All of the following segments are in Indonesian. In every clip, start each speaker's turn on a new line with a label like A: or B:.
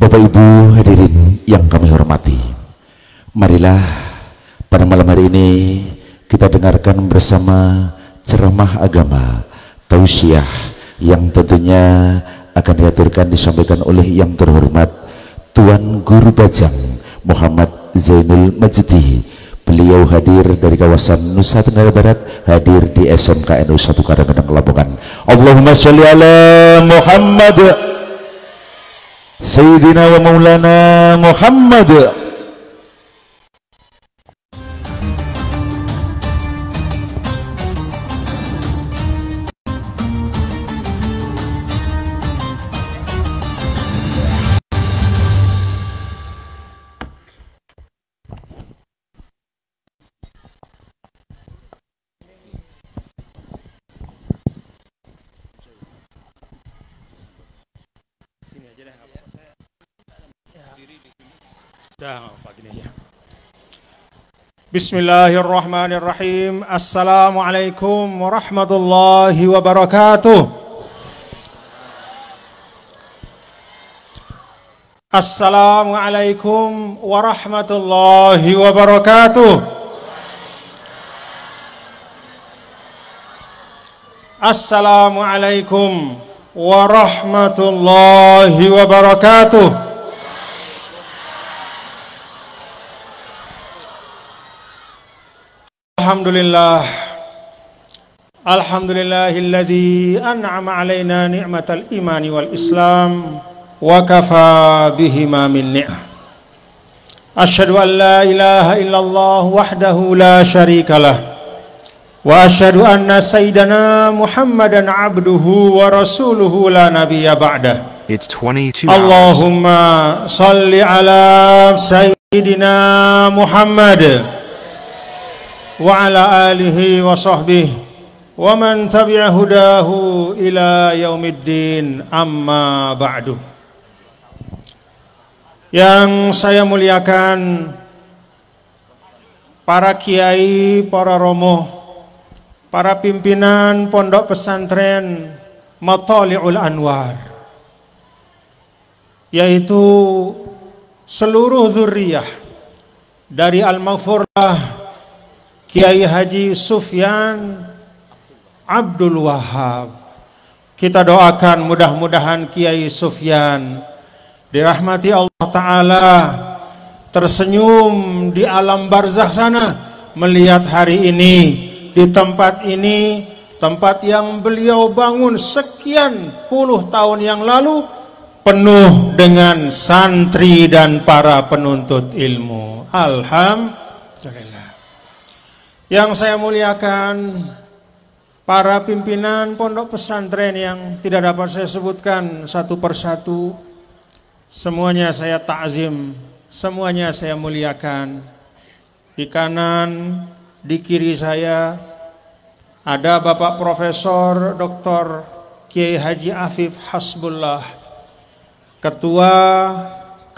A: Bapak Ibu hadirin yang kami hormati Marilah pada malam hari ini kita dengarkan bersama ceramah agama Tausiah yang tentunya akan dihaturkan disampaikan oleh yang terhormat Tuan Guru Bajang Muhammad Zainul Majdi Beliau hadir dari kawasan Nusa Tenggara Barat, hadir di SMKNU 1 Karanggeneng Lamongan. Allahumma sholli ala Muhammad. سيدنا ومولانا محمد Bismillahirrahmanirrahim. Assalamualaikum warahmatullahi wabarakatuh. Assalamualaikum warahmatullahi wabarakatuh. Assalamualaikum warahmatullahi wabarakatuh. الحمد لله الحمد لله الذي أنعم علينا نعمة الإيمان والإسلام وكفى بهما من نعم أشهد أن لا إله إلا الله وحده لا شريك له وأشهد أن سيدنا محمدا عبده ورسوله لا نبي بعده It's 22 اللهم صل على سيدنا محمد وعلى آله وصحبه ومن تبع هداه إلى يوم الدين أما بعد yang saya muliakan para kiai, para romo, para pimpinan pondok pesantren Matali'ul Anwar yaitu seluruh zuriyah dari Al-Maghfurah Kiai Haji Sufyan Abdul Wahab. Kita doakan mudah-mudahan Kiai Sufyan dirahmati Allah Ta'ala tersenyum di alam barzah sana melihat hari ini di tempat ini tempat yang beliau bangun sekian puluh tahun yang lalu penuh dengan santri dan para penuntut ilmu. Alhamdulillah. Yang saya muliakan para pimpinan pondok pesantren yang tidak dapat saya sebutkan satu persatu. Semuanya saya takzim, semuanya saya muliakan. Di kanan, di kiri saya ada Bapak Profesor Dr. Kiai Haji Afif Hasbullah, Ketua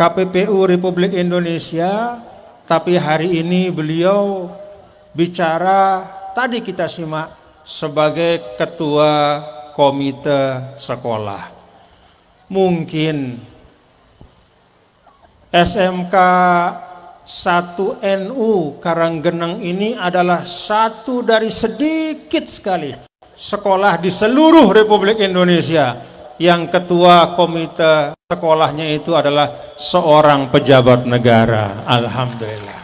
A: KPPU Republik Indonesia, tapi hari ini beliau bicara tadi kita simak sebagai ketua komite sekolah. Mungkin SMK 1 NU Karanggeneng ini adalah satu dari sedikit sekali sekolah di seluruh Republik Indonesia yang ketua komite sekolahnya itu adalah seorang pejabat negara. Alhamdulillah.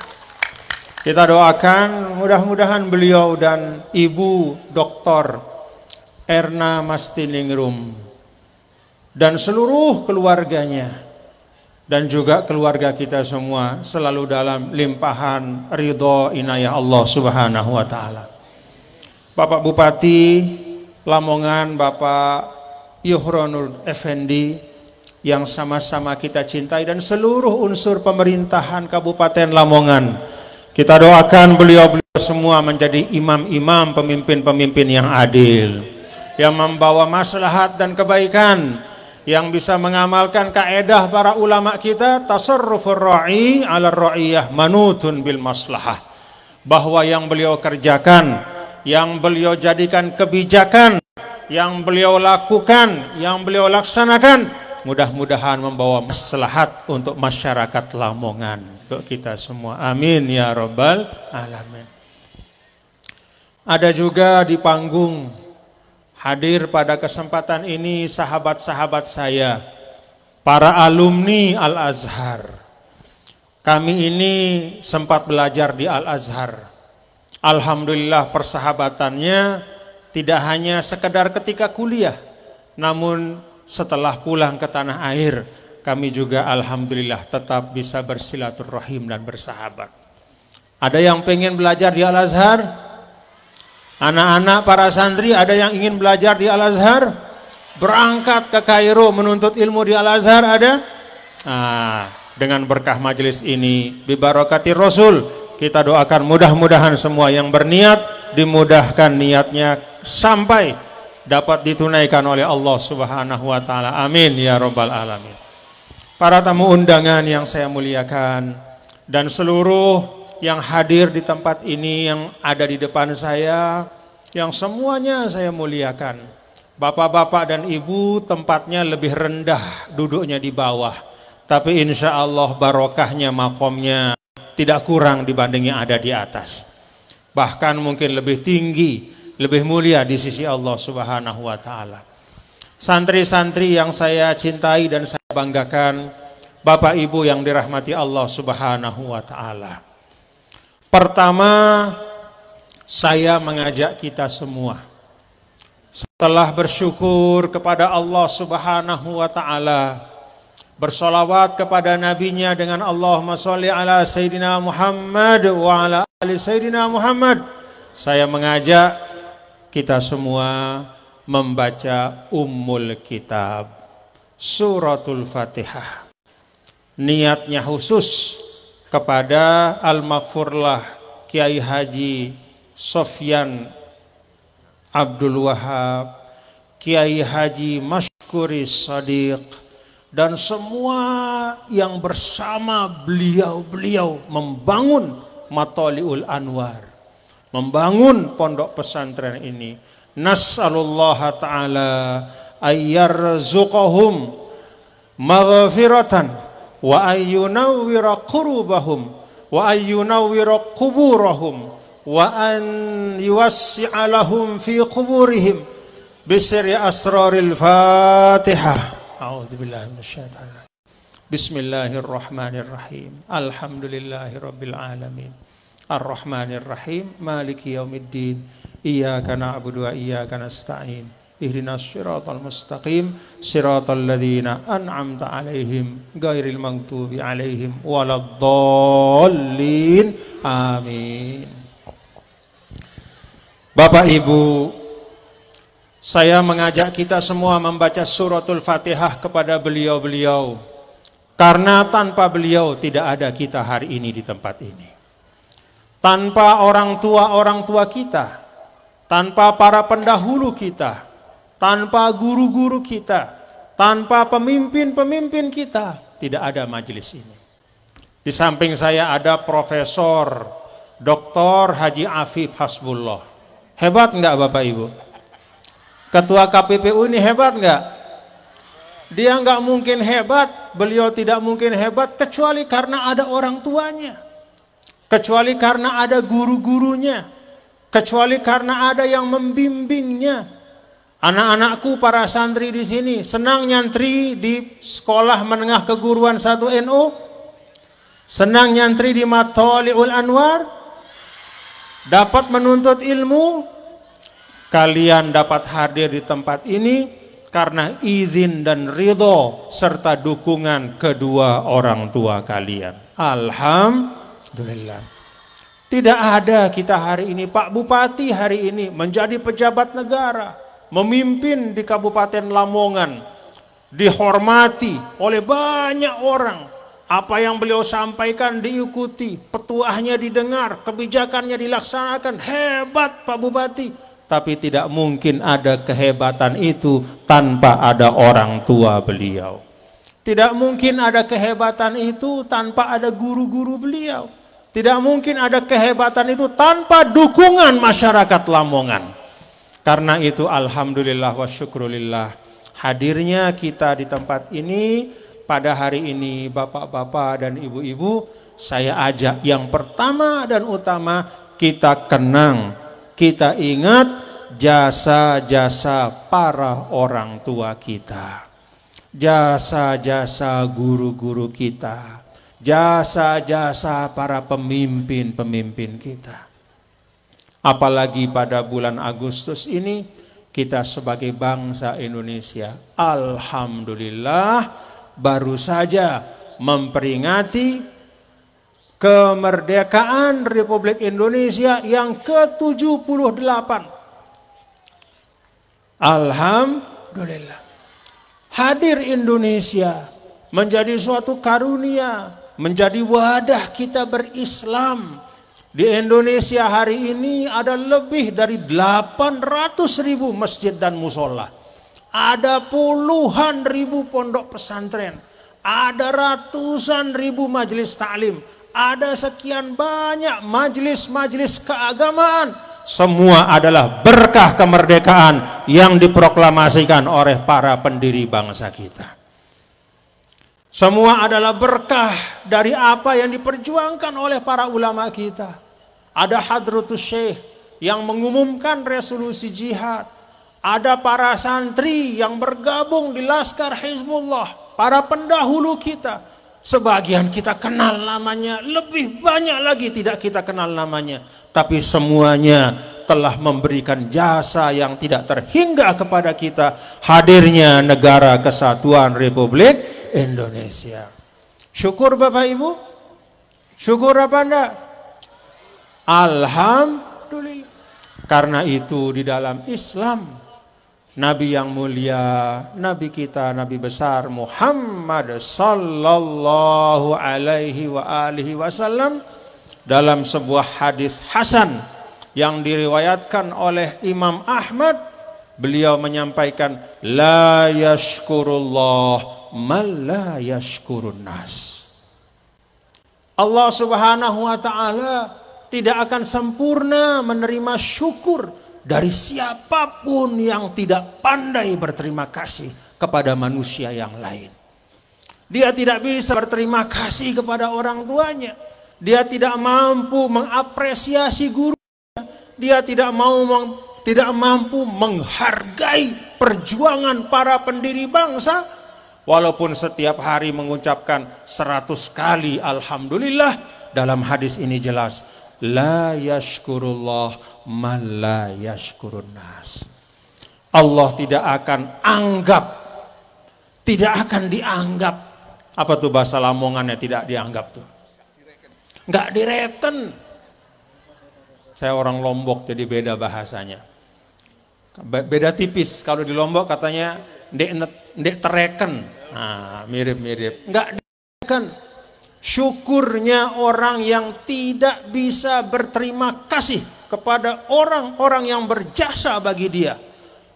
A: Kita doakan mudah-mudahan beliau dan Ibu Dr. Erna Mastiningrum dan seluruh keluarganya dan juga keluarga kita semua selalu dalam limpahan ridho inayah Allah Subhanahu wa taala. Bapak Bupati Lamongan, Bapak Yuhronur Effendi yang sama-sama kita cintai dan seluruh unsur pemerintahan Kabupaten Lamongan kita doakan beliau-beliau semua menjadi imam-imam pemimpin-pemimpin yang adil, yang membawa maslahat dan kebaikan, yang bisa mengamalkan kaedah para ulama kita tasarrufur ra'i 'ala ra'iyah manutun bil maslahah bahwa yang beliau kerjakan yang beliau jadikan kebijakan yang beliau lakukan yang beliau laksanakan mudah-mudahan membawa maslahat untuk masyarakat Lamongan untuk kita semua. Amin ya Rabbal 'Alamin. Ada juga di panggung hadir pada kesempatan ini sahabat-sahabat saya, para alumni Al-Azhar. Kami ini sempat belajar di Al-Azhar. Alhamdulillah persahabatannya tidak hanya sekedar ketika kuliah, namun setelah pulang ke tanah air kami juga alhamdulillah tetap bisa bersilaturahim dan bersahabat. Ada yang pengen belajar di Al Azhar? Anak-anak para santri ada yang ingin belajar di Al Azhar? Berangkat ke Kairo menuntut ilmu di Al Azhar ada? Ah, dengan berkah majelis ini bibarokati Rasul kita doakan mudah-mudahan semua yang berniat dimudahkan niatnya sampai dapat ditunaikan oleh Allah Subhanahu wa taala. Amin ya rabbal alamin para tamu undangan yang saya muliakan, dan seluruh yang hadir di tempat ini yang ada di depan saya, yang semuanya saya muliakan. Bapak-bapak dan ibu tempatnya lebih rendah duduknya di bawah, tapi insya Allah barokahnya makomnya tidak kurang dibanding yang ada di atas. Bahkan mungkin lebih tinggi, lebih mulia di sisi Allah Subhanahu wa taala santri-santri yang saya cintai dan saya banggakan, Bapak Ibu yang dirahmati Allah Subhanahu wa taala. Pertama, saya mengajak kita semua setelah bersyukur kepada Allah Subhanahu wa taala, bersolawat kepada nabinya dengan Allahumma sholli ala sayyidina Muhammad wa ala ali sayyidina Muhammad. Saya mengajak kita semua membaca Ummul Kitab Suratul Fatihah niatnya khusus kepada Al-Makfurlah Kiai Haji Sofyan Abdul Wahab Kiai Haji Maskuri Sadiq dan semua yang bersama beliau-beliau membangun Matoliul Anwar membangun pondok pesantren ini نسأل الله تعالى أن يرزقهم مغفرة وأن ينور قلوبهم وأن ينور قبورهم وأن يوسع لهم في قبورهم بسر أسرار الفاتحة أعوذ بالله من الشيطان الرجيم بسم الله الرحمن الرحيم الحمد لله رب العالمين Ar-Rahmanir Rahim, Maliki Yaumiddin, Iyyaka na'budu wa iyyaka nasta'in. Ihdinas siratal mustaqim, siratal ladzina an'amta 'alaihim, ghairil maghdubi 'alaihim waladdallin. Amin. Bapak Ibu, saya mengajak kita semua membaca suratul Fatihah kepada beliau-beliau. Karena tanpa beliau tidak ada kita hari ini di tempat ini tanpa orang tua-orang tua kita, tanpa para pendahulu kita, tanpa guru-guru kita, tanpa pemimpin-pemimpin kita, tidak ada majelis ini. Di samping saya ada Profesor Dr. Haji Afif Hasbullah. Hebat enggak Bapak Ibu? Ketua KPPU ini hebat enggak? Dia enggak mungkin hebat, beliau tidak mungkin hebat kecuali karena ada orang tuanya kecuali karena ada guru-gurunya, kecuali karena ada yang membimbingnya. Anak-anakku para santri di sini senang nyantri di sekolah menengah keguruan satu NU, senang nyantri di Matoliul Anwar, dapat menuntut ilmu, kalian dapat hadir di tempat ini karena izin dan ridho serta dukungan kedua orang tua kalian. Alhamdulillah. Alhamdulillah. Tidak ada kita hari ini, Pak Bupati hari ini menjadi pejabat negara, memimpin di Kabupaten Lamongan, dihormati oleh banyak orang. Apa yang beliau sampaikan diikuti, petuahnya didengar, kebijakannya dilaksanakan. Hebat Pak Bupati. Tapi tidak mungkin ada kehebatan itu tanpa ada orang tua beliau. Tidak mungkin ada kehebatan itu tanpa ada guru-guru beliau tidak mungkin ada kehebatan itu tanpa dukungan masyarakat Lamongan. Karena itu alhamdulillah wa syukrulillah hadirnya kita di tempat ini pada hari ini bapak-bapak dan ibu-ibu saya ajak yang pertama dan utama kita kenang, kita ingat jasa-jasa para orang tua kita. Jasa-jasa guru-guru kita jasa-jasa para pemimpin-pemimpin kita. Apalagi pada bulan Agustus ini kita sebagai bangsa Indonesia alhamdulillah baru saja memperingati kemerdekaan Republik Indonesia yang ke-78. Alhamdulillah. Hadir Indonesia menjadi suatu karunia menjadi wadah kita berislam. Di Indonesia hari ini ada lebih dari 800 ribu masjid dan musola. Ada puluhan ribu pondok pesantren. Ada ratusan ribu majelis taklim. Ada sekian banyak majelis-majelis keagamaan. Semua adalah berkah kemerdekaan yang diproklamasikan oleh para pendiri bangsa kita. Semua adalah berkah dari apa yang diperjuangkan oleh para ulama kita. Ada Hadrutus Syekh yang mengumumkan resolusi jihad. Ada para santri yang bergabung di Laskar Hizbullah. Para pendahulu kita. Sebagian kita kenal namanya. Lebih banyak lagi tidak kita kenal namanya. Tapi semuanya telah memberikan jasa yang tidak terhingga kepada kita. Hadirnya negara kesatuan Republik Indonesia. Syukur Bapak Ibu? Syukur apa anda? Alhamdulillah. Karena itu di dalam Islam Nabi yang mulia, Nabi kita, Nabi besar Muhammad sallallahu alaihi wa alihi wasallam dalam sebuah hadis hasan yang diriwayatkan oleh Imam Ahmad beliau menyampaikan la yashkurullah malla yashkurun Allah Subhanahu wa taala tidak akan sempurna menerima syukur dari siapapun yang tidak pandai berterima kasih kepada manusia yang lain. Dia tidak bisa berterima kasih kepada orang tuanya. Dia tidak mampu mengapresiasi guru. Dia tidak mau tidak mampu menghargai perjuangan para pendiri bangsa Walaupun setiap hari mengucapkan seratus kali Alhamdulillah, dalam hadis ini jelas. La yashkurullah man la yashkurunnas Allah tidak akan anggap, tidak akan dianggap. Apa tuh bahasa lamongannya tidak dianggap tuh? Nggak direken. Saya orang Lombok jadi beda bahasanya. Beda tipis, kalau di Lombok katanya ndek, ndek tereken, mirip ah, mirip-mirip. Enggak kan syukurnya orang yang tidak bisa berterima kasih kepada orang-orang yang berjasa bagi dia.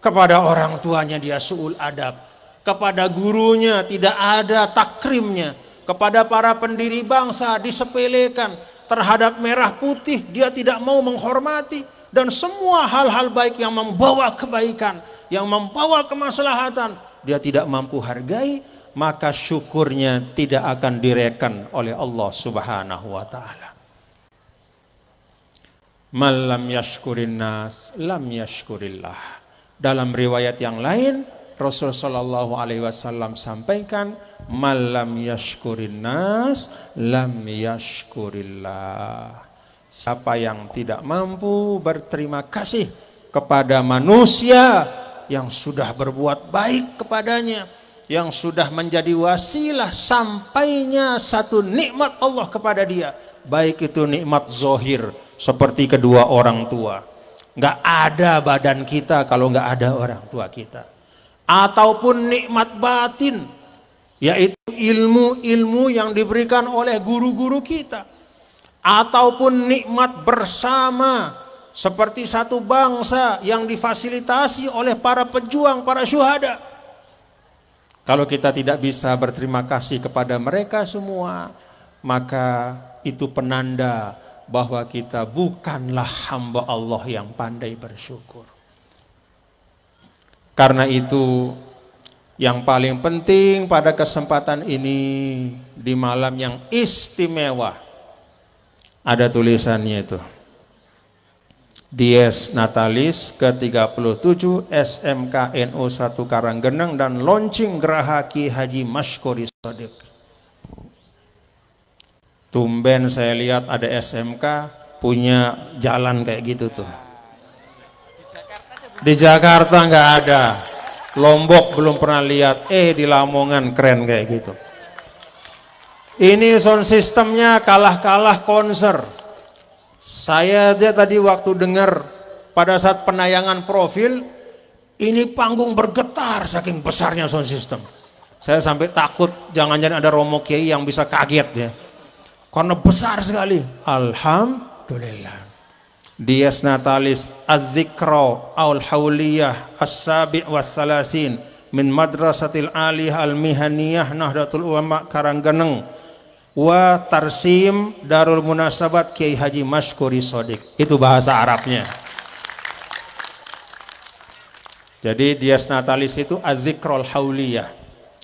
A: Kepada orang tuanya dia suul adab. Kepada gurunya tidak ada takrimnya. Kepada para pendiri bangsa disepelekan. Terhadap merah putih dia tidak mau menghormati. Dan semua hal-hal baik yang membawa kebaikan. Yang membawa kemaslahatan dia tidak mampu hargai, maka syukurnya tidak akan direkan oleh Allah Subhanahu wa taala. Malam yashkurin nas, lam yashkurillah. Dalam riwayat yang lain, Rasul Shallallahu Alaihi Wasallam sampaikan, malam yashkurin nas, lam yashkurillah. Siapa yang tidak mampu berterima kasih kepada manusia, yang sudah berbuat baik kepadanya yang sudah menjadi wasilah sampainya satu nikmat Allah kepada dia baik itu nikmat zohir seperti kedua orang tua nggak ada badan kita kalau nggak ada orang tua kita ataupun nikmat batin yaitu ilmu-ilmu yang diberikan oleh guru-guru kita ataupun nikmat bersama seperti satu bangsa yang difasilitasi oleh para pejuang, para syuhada. Kalau kita tidak bisa berterima kasih kepada mereka semua, maka itu penanda bahwa kita bukanlah hamba Allah yang pandai bersyukur. Karena itu, yang paling penting pada kesempatan ini di malam yang istimewa ada tulisannya itu. Dies Natalis ke-37 SMKNU 1 Karanggeneng dan launching Geraha Ki Haji Mashkori Sodik. Tumben saya lihat ada SMK punya jalan kayak gitu tuh. Di Jakarta nggak ada. Lombok belum pernah lihat, eh di Lamongan keren kayak gitu. Ini sound sistemnya kalah-kalah konser. Saya dia tadi waktu dengar pada saat penayangan profil ini panggung bergetar saking besarnya sound system. Saya sampai takut jangan-jangan ada romo kiai yang bisa kaget ya. Karena besar sekali. Alhamdulillah. Dias Natalis Adzikro Al Hauliyah As-Sabi' Wassalasin Min Madrasatil Ali Al-Mihaniyah Nahdlatul Ulama Karanggeneng wa tarsim darul munasabat Kiai Haji Mashkuri Sodik. Itu bahasa Arabnya. Jadi Dias Natalis itu Adzikrol Hauliyah.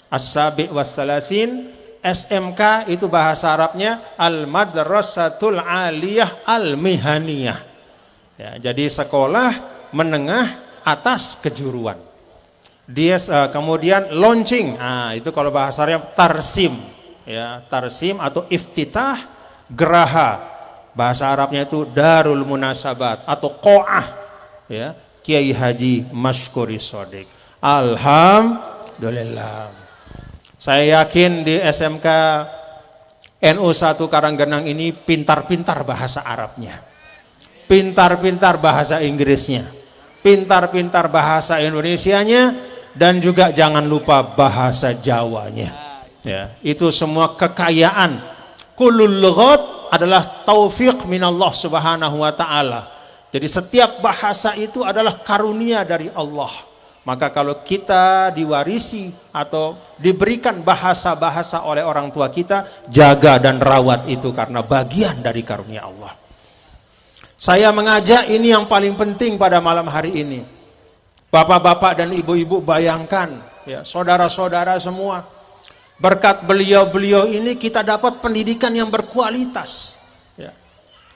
A: As-Sabi' was thalathin SMK itu bahasa Arabnya Al-Madrasatul Aliyah Al-Mihaniyah. Ya, jadi sekolah menengah atas kejuruan. Dia uh, eh, kemudian launching. Ah, itu kalau bahasa Arab tarsim ya tarsim atau iftitah geraha bahasa Arabnya itu darul munasabat atau koah ya Kiai Haji Maskuri Sodik Alhamdulillah saya yakin di SMK NU 1 Karanggenang ini pintar-pintar bahasa Arabnya pintar-pintar bahasa Inggrisnya pintar-pintar bahasa Indonesianya dan juga jangan lupa bahasa Jawanya ya itu semua kekayaan kulul lughat adalah taufik minallah subhanahu wa taala jadi setiap bahasa itu adalah karunia dari Allah maka kalau kita diwarisi atau diberikan bahasa-bahasa oleh orang tua kita jaga dan rawat itu karena bagian dari karunia Allah saya mengajak ini yang paling penting pada malam hari ini Bapak-bapak dan ibu-ibu bayangkan ya saudara-saudara semua Berkat beliau-beliau ini kita dapat pendidikan yang berkualitas. Ya.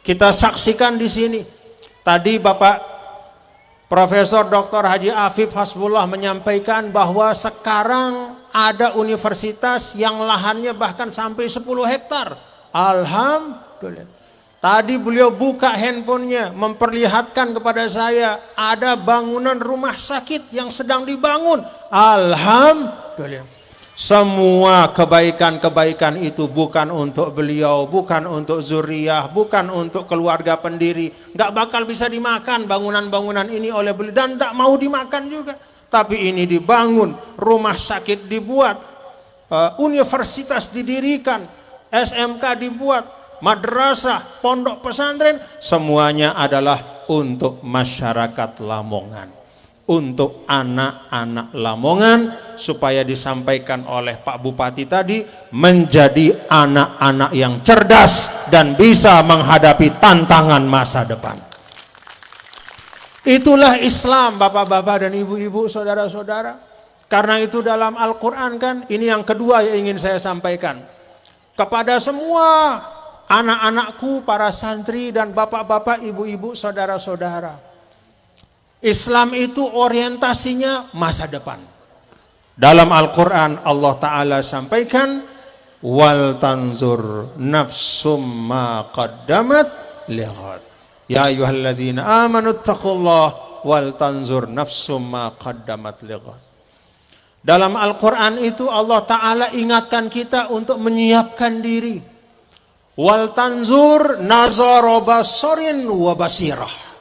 A: Kita saksikan di sini. Tadi Bapak Profesor Dr. Haji Afif Hasbullah menyampaikan bahwa sekarang ada universitas yang lahannya bahkan sampai 10 hektar. Alhamdulillah. Tadi beliau buka handphonenya memperlihatkan kepada saya ada bangunan rumah sakit yang sedang dibangun. Alhamdulillah. Semua kebaikan-kebaikan itu bukan untuk beliau, bukan untuk zuriyah, bukan untuk keluarga pendiri. Gak bakal bisa dimakan bangunan-bangunan ini oleh beliau dan tak mau dimakan juga. Tapi ini dibangun, rumah sakit dibuat, eh, universitas didirikan, SMK dibuat, madrasah, pondok pesantren, semuanya adalah untuk masyarakat Lamongan untuk anak-anak Lamongan supaya disampaikan oleh Pak Bupati tadi menjadi anak-anak yang cerdas dan bisa menghadapi tantangan masa depan. Itulah Islam Bapak-bapak dan ibu-ibu saudara-saudara. Karena itu dalam Al-Qur'an kan ini yang kedua yang ingin saya sampaikan. Kepada semua anak-anakku, para santri dan bapak-bapak, ibu-ibu, saudara-saudara Islam itu orientasinya masa depan. Dalam Al-Quran Allah Ta'ala sampaikan, Wal tanzur nafsum ma qaddamat lihat. Ya ayuhalladzina amanu taqullah wal tanzur nafsum ma qaddamat lihat. Dalam Al-Quran itu Allah Ta'ala ingatkan kita untuk menyiapkan diri. Wal tanzur nazarabasorin wabasirah.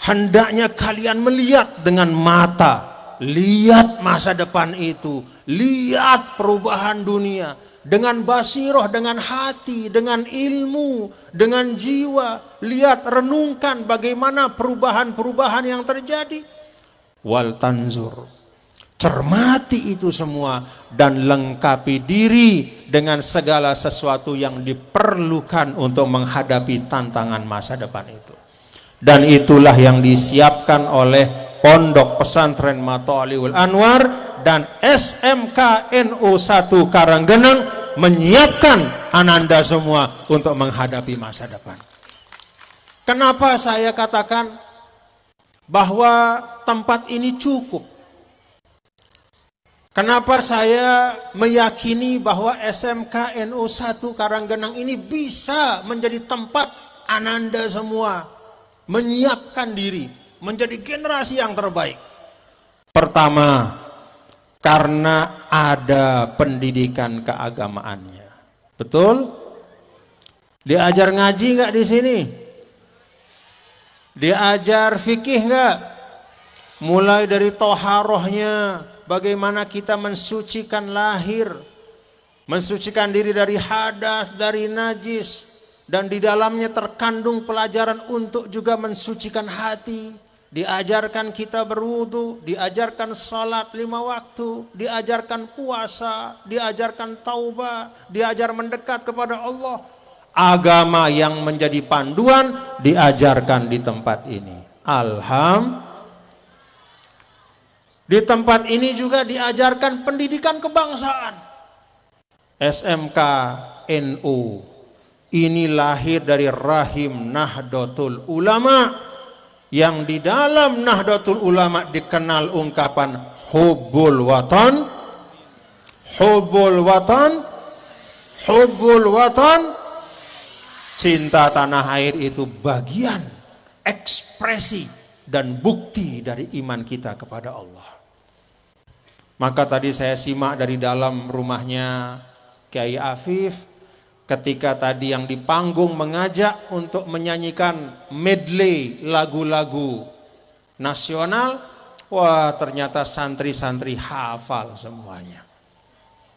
A: Hendaknya kalian melihat dengan mata, lihat masa depan itu, lihat perubahan dunia dengan basiroh, dengan hati, dengan ilmu, dengan jiwa, lihat renungkan bagaimana perubahan-perubahan yang terjadi. Wal tanzur, cermati itu semua dan lengkapi diri dengan segala sesuatu yang diperlukan untuk menghadapi tantangan masa depan itu dan itulah yang disiapkan oleh Pondok Pesantren Matoliul Anwar dan SMK NU 1 Karanggeneng menyiapkan ananda semua untuk menghadapi masa depan. Kenapa saya katakan bahwa tempat ini cukup? Kenapa saya meyakini bahwa SMK NU 1 Karanggeneng ini bisa menjadi tempat ananda semua menyiapkan diri menjadi generasi yang terbaik. Pertama, karena ada pendidikan keagamaannya. Betul? Diajar ngaji nggak di sini? Diajar fikih nggak? Mulai dari toharohnya, bagaimana kita mensucikan lahir, mensucikan diri dari hadas, dari najis, dan di dalamnya terkandung pelajaran untuk juga mensucikan hati. Diajarkan kita berwudu, diajarkan salat lima waktu, diajarkan puasa, diajarkan taubat, diajar mendekat kepada Allah. Agama yang menjadi panduan diajarkan di tempat ini. Alhamdulillah. Di tempat ini juga diajarkan pendidikan kebangsaan. SMK NU ini lahir dari rahim Nahdlatul Ulama yang di dalam Nahdlatul Ulama dikenal ungkapan hubul watan hubul watan hubul watan cinta tanah air itu bagian ekspresi dan bukti dari iman kita kepada Allah. Maka tadi saya simak dari dalam rumahnya Kiai Afif ketika tadi yang di panggung mengajak untuk menyanyikan medley lagu-lagu nasional, wah ternyata santri-santri hafal semuanya.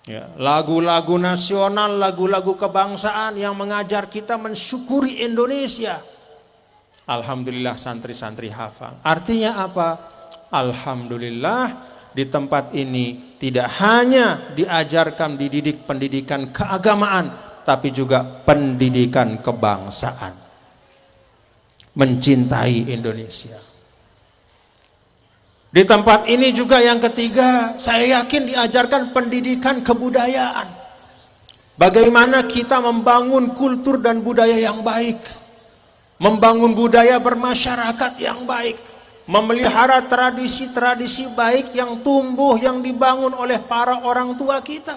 A: Ya, lagu-lagu nasional, lagu-lagu kebangsaan yang mengajar kita mensyukuri Indonesia. Alhamdulillah santri-santri hafal. Artinya apa? Alhamdulillah di tempat ini tidak hanya diajarkan dididik pendidikan keagamaan, tapi juga pendidikan kebangsaan. Mencintai Indonesia. Di tempat ini juga yang ketiga, saya yakin diajarkan pendidikan kebudayaan. Bagaimana kita membangun kultur dan budaya yang baik, membangun budaya bermasyarakat yang baik, memelihara tradisi-tradisi baik yang tumbuh yang dibangun oleh para orang tua kita.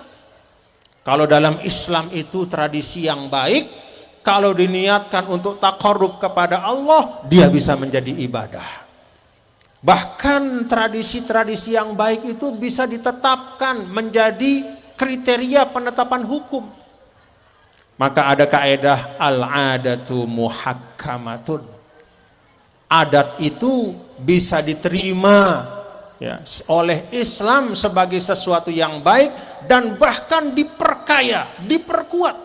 A: Kalau dalam Islam itu tradisi yang baik, kalau diniatkan untuk takkorup kepada Allah, dia bisa menjadi ibadah. Bahkan tradisi-tradisi yang baik itu bisa ditetapkan menjadi kriteria penetapan hukum. Maka ada kaedah al-adatu muhakkamatun. Adat itu bisa diterima ya, oleh Islam sebagai sesuatu yang baik dan bahkan diperkaya, diperkuat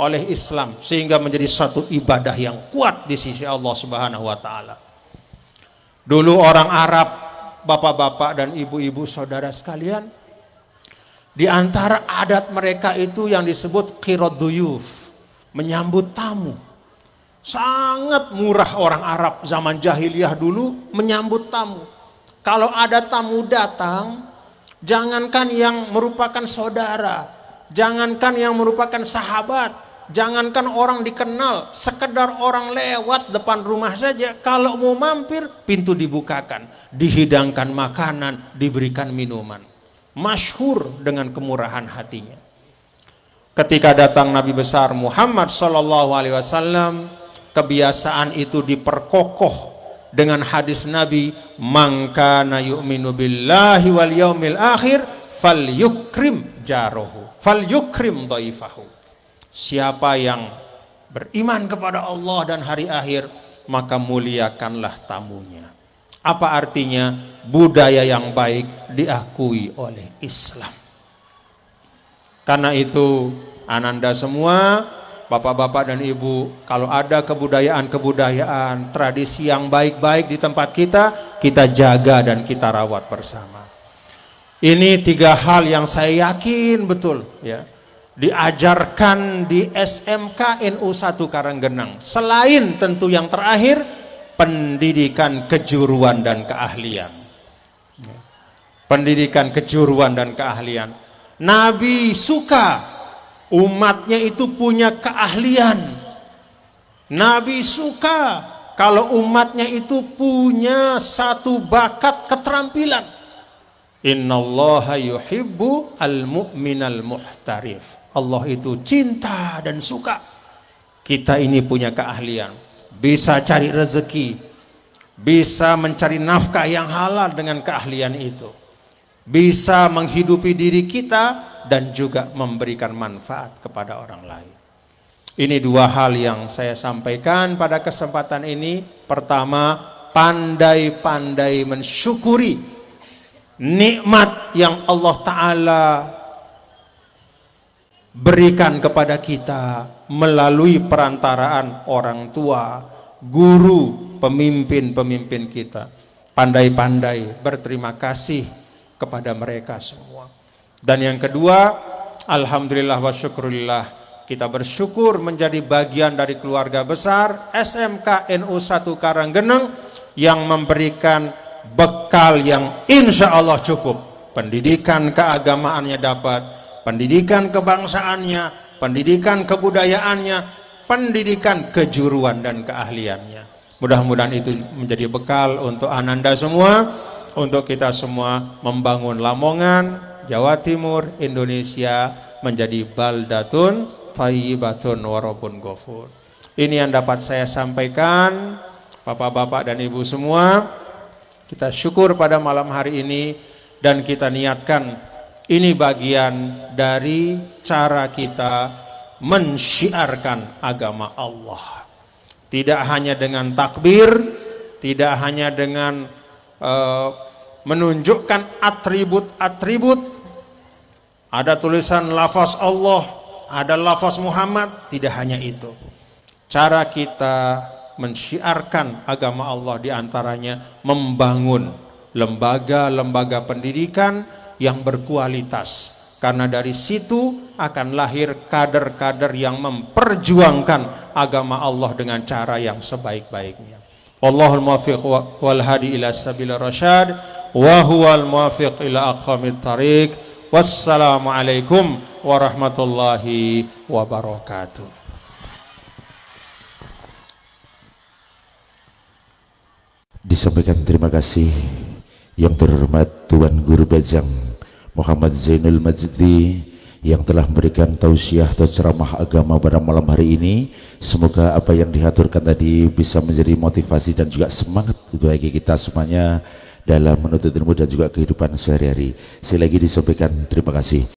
A: oleh Islam sehingga menjadi satu ibadah yang kuat di sisi Allah Subhanahu wa taala. Dulu orang Arab, bapak-bapak dan ibu-ibu saudara sekalian, di antara adat mereka itu yang disebut qiraduyuf, menyambut tamu. Sangat murah orang Arab zaman jahiliyah dulu menyambut tamu kalau ada tamu datang, jangankan yang merupakan saudara, jangankan yang merupakan sahabat, jangankan orang dikenal, sekedar orang lewat depan rumah saja, kalau mau mampir pintu dibukakan, dihidangkan makanan, diberikan minuman. Masyhur dengan kemurahan hatinya. Ketika datang Nabi besar Muhammad SAW, Alaihi Wasallam, kebiasaan itu diperkokoh dengan hadis Nabi "Mangka na yu'minu billahi wal yaumil akhir fal yukrim jarohu fal yukrim daifahu siapa yang beriman kepada Allah dan hari akhir maka muliakanlah tamunya apa artinya budaya yang baik diakui oleh Islam karena itu ananda semua Bapak-bapak dan Ibu, kalau ada kebudayaan-kebudayaan, tradisi yang baik-baik di tempat kita, kita jaga dan kita rawat bersama. Ini tiga hal yang saya yakin betul ya. Diajarkan di SMK NU 1 Karanggenang. Selain tentu yang terakhir pendidikan kejuruan dan keahlian. Ya. Pendidikan kejuruan dan keahlian. Nabi suka umatnya itu punya keahlian. Nabi suka kalau umatnya itu punya satu bakat keterampilan. Innallaha yuhibbu al-mu'minal muhtarif. Allah itu cinta dan suka. Kita ini punya keahlian. Bisa cari rezeki. Bisa mencari nafkah yang halal dengan keahlian itu. Bisa menghidupi diri kita dan juga memberikan manfaat kepada orang lain. Ini dua hal yang saya sampaikan pada kesempatan ini. Pertama, pandai-pandai mensyukuri nikmat yang Allah Ta'ala berikan kepada kita melalui perantaraan orang tua, guru, pemimpin-pemimpin kita. Pandai-pandai berterima kasih kepada mereka semua. Dan yang kedua, alhamdulillah wa syukurillah. Kita bersyukur menjadi bagian dari keluarga besar SMK NU 1 Karanggeneng yang memberikan bekal yang insya Allah cukup. Pendidikan keagamaannya dapat, pendidikan kebangsaannya, pendidikan kebudayaannya, pendidikan kejuruan dan keahliannya. Mudah-mudahan itu menjadi bekal untuk ananda semua, untuk kita semua membangun Lamongan, Jawa Timur, Indonesia menjadi baldatun thayyibatun warabun gofur. Ini yang dapat saya sampaikan Bapak-bapak dan Ibu semua. Kita syukur pada malam hari ini dan kita niatkan ini bagian dari cara kita mensyiarkan agama Allah. Tidak hanya dengan takbir, tidak hanya dengan uh, menunjukkan atribut-atribut ada tulisan lafaz Allah, ada lafaz Muhammad, tidak hanya itu. Cara kita mensyiarkan agama Allah diantaranya membangun lembaga-lembaga pendidikan yang berkualitas. Karena dari situ akan lahir kader-kader yang memperjuangkan agama Allah dengan cara yang sebaik-baiknya. Allahul muwaffiq wal hadi ila sabila rasyad wa huwal muwaffiq ila aqwamit tariq. Wassalamualaikum warahmatullahi wabarakatuh. Disampaikan terima kasih yang terhormat Tuan Guru Bajang Muhammad Zainul Majdi yang telah memberikan tausiah atau ceramah agama pada malam hari ini. Semoga apa yang dihaturkan tadi bisa menjadi motivasi dan juga semangat bagi kita semuanya dalam menuntut ilmu dan juga kehidupan sehari-hari. Sekali lagi disampaikan terima kasih.